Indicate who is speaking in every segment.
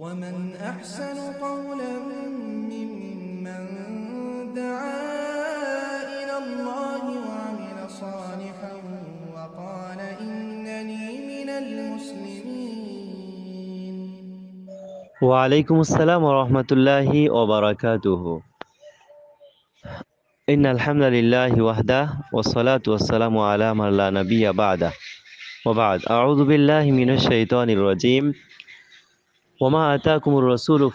Speaker 1: ومن أحسن قولا ممن دعا إلى الله وعمل صالحا وقال إنني من المسلمين وعليكم السلام ورحمة الله وبركاته إن الحمد لله وحده والصلاة والسلام على من لا نبي بعده وبعد أعوذ بالله من الشيطان الرجيم ওমা আতা কুমুর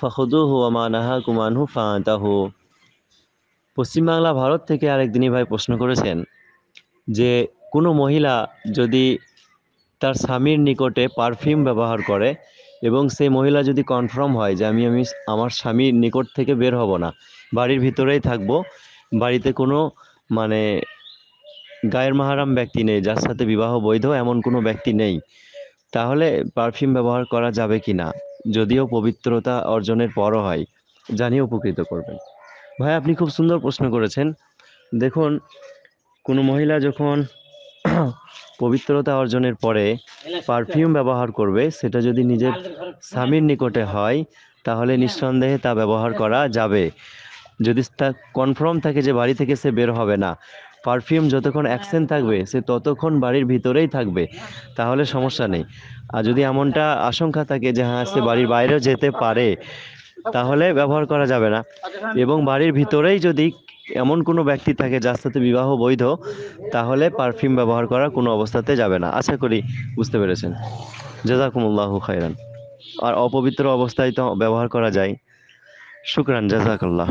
Speaker 1: فخذوه وما نهاكم নাহা فانتهوا পশ্চিম পশ্চিমবাংলা ভারত থেকে আরেক দিনই ভাই প্রশ্ন করেছেন যে কোনো মহিলা যদি তার স্বামীর নিকটে পারফিউম ব্যবহার করে এবং সেই মহিলা যদি কনফার্ম হয় যে আমি আমি আমার স্বামীর নিকট থেকে বের হব না বাড়ির ভিতরেই থাকব বাড়িতে কোনো মানে গায়ের মাহারাম ব্যক্তি নেই যার সাথে বিবাহ বৈধ এমন কোনো ব্যক্তি নেই তাহলে পারফিউম ব্যবহার করা যাবে কি না যদিও পবিত্রতা অর্জনের পরও হয় জানিয়ে উপকৃত করবেন ভাই আপনি খুব সুন্দর প্রশ্ন করেছেন দেখুন কোনো মহিলা যখন পবিত্রতা অর্জনের পরে পারফিউম ব্যবহার করবে সেটা যদি নিজের স্বামীর নিকটে হয় তাহলে নিঃসন্দেহে তা ব্যবহার করা যাবে যদি তা কনফার্ম থাকে যে বাড়ি থেকে সে বের হবে না পারফিউম যতক্ষণ অ্যাকসেন্ট হ্যাঁ। থাকবে সে ততক্ষণ বাড়ির ভিতরেই থাকবে তাহলে সমস্যা নেই আর যদি এমনটা আশঙ্কা থাকে যে হ্যাঁ সে বাড়ির বাইরেও যেতে পারে তাহলে ব্যবহার করা যাবে না এবং বাড়ির ভিতরেই যদি এমন কোনো ব্যক্তি থাকে যার সাথে বিবাহ বৈধ তাহলে পারফিউম ব্যবহার করা কোনো অবস্থাতে যাবে না আশা করি বুঝতে পেরেছেন জাজাকুমুল্লাহ খায়রান আর অপবিত্র অবস্থায় তো ব্যবহার করা যায় শুক্রান জাজাকাল্লাহ